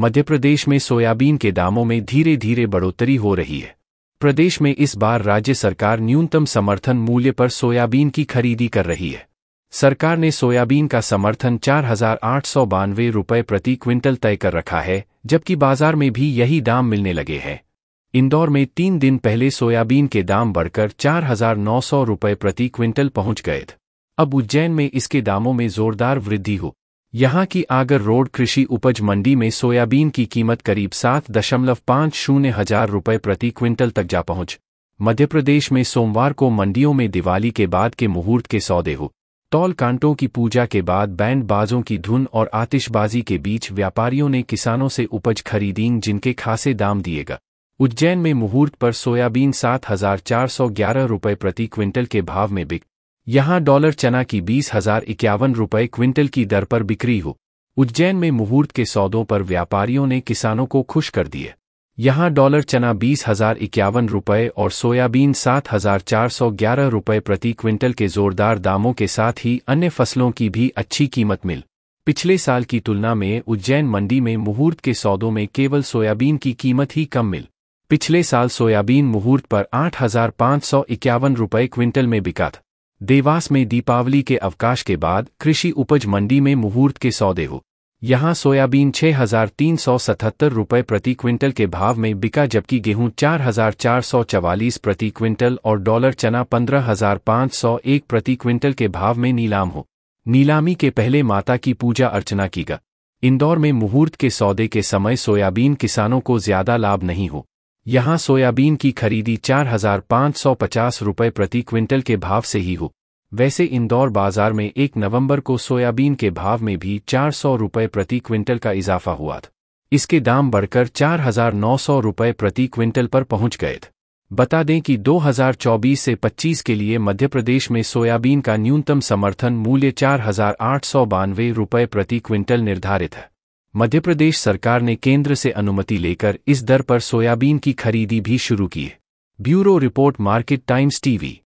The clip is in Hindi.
मध्य प्रदेश में सोयाबीन के दामों में धीरे धीरे बढ़ोतरी हो रही है प्रदेश में इस बार राज्य सरकार न्यूनतम समर्थन मूल्य पर सोयाबीन की खरीदी कर रही है सरकार ने सोयाबीन का समर्थन चार हजार आठ सौ बानवे प्रति क्विंटल तय कर रखा है जबकि बाजार में भी यही दाम मिलने लगे हैं इंदौर में तीन दिन पहले सोयाबीन के दाम बढ़कर चार हजार नौ सौ रुपये प्रति क्विंटल पहुंच गए थे अब उज्जैन में इसके दामों में जोरदार वृद्धि हो यहाँ की आगर रोड कृषि उपज मंडी में सोयाबीन की कीमत करीब सात दशमलव पाँच शून्य हजार रुपये प्रति क्विंटल तक जा पहुँच मध्य प्रदेश में सोमवार को मंडियों में दिवाली के बाद के मुहूर्त के सौदे हो तौल कांटों की पूजा के बाद बैंड बाजों की धुन और आतिशबाजी के बीच व्यापारियों ने किसानों से उपज खरीदी जिनके खासे दाम दिएगा उज्जैन में मुहूर्त पर सोयाबीन सात हजार चार सौ ग्यारह रुपये प्रति क्विंटल के भाव में बिक यहां डॉलर चना की बीस हजार इक्यावन रुपये क्विंटल की दर पर बिक्री हो उज्जैन में मुहूर्त के सौदों पर व्यापारियों ने किसानों को खुश कर दिए यहां डॉलर चना बीस हजार इक्यावन रुपये और सोयाबीन सात हजार चार सौ ग्यारह रुपये प्रति क्विंटल के जोरदार दामों के साथ ही अन्य फसलों की भी अच्छी कीमत मिल पिछले साल की तुलना में उज्जैन मंडी में मुहूर्त के सौदों में केवल सोयाबीन की कीमत ही कम मिल पिछले साल सोयाबीन मुहूर्त पर आठ हजार पाँच सौ इक्यावन रुपये क्विंटल में बिका था देवास में दीपावली के अवकाश के बाद कृषि उपज मंडी में मुहूर्त के सौदे हो यहां सोयाबीन छह हजार तीन सौ सतहत्तर रुपये प्रति क्विंटल के भाव में बिका जबकि गेहूं चार हजार चार सौ चवालीस प्रति क्विंटल और डॉलर चना पंद्रह हजार पाँच सौ एक प्रति क्विंटल के भाव में नीलाम हो नीलामी के पहले माता की पूजा अर्चना की गा इंदौर में मुहूर्त के सौदे के समय सोयाबीन किसानों को ज्यादा लाभ नहीं हो यहां सोयाबीन की खरीदी चार हजार पाँच सौ पचास रुपये प्रति क्विंटल के भाव से ही हो वैसे इंदौर बाजार में एक नवंबर को सोयाबीन के भाव में भी चार सौ रुपये प्रति क्विंटल का इजाफा हुआ था इसके दाम बढ़कर चार हजार नौ सौ रुपये प्रति क्विंटल पर पहुंच गए थे बता दें कि 2024 से 25 के लिए मध्य प्रदेश में सोयाबीन का न्यूनतम समर्थन मूल्य चार हजार आठ सौ बानवे रुपये प्रति क्विंटल निर्धारित है मध्य प्रदेश सरकार ने केंद्र से अनुमति लेकर इस दर पर सोयाबीन की खरीदी भी शुरू की है bureau report market times TV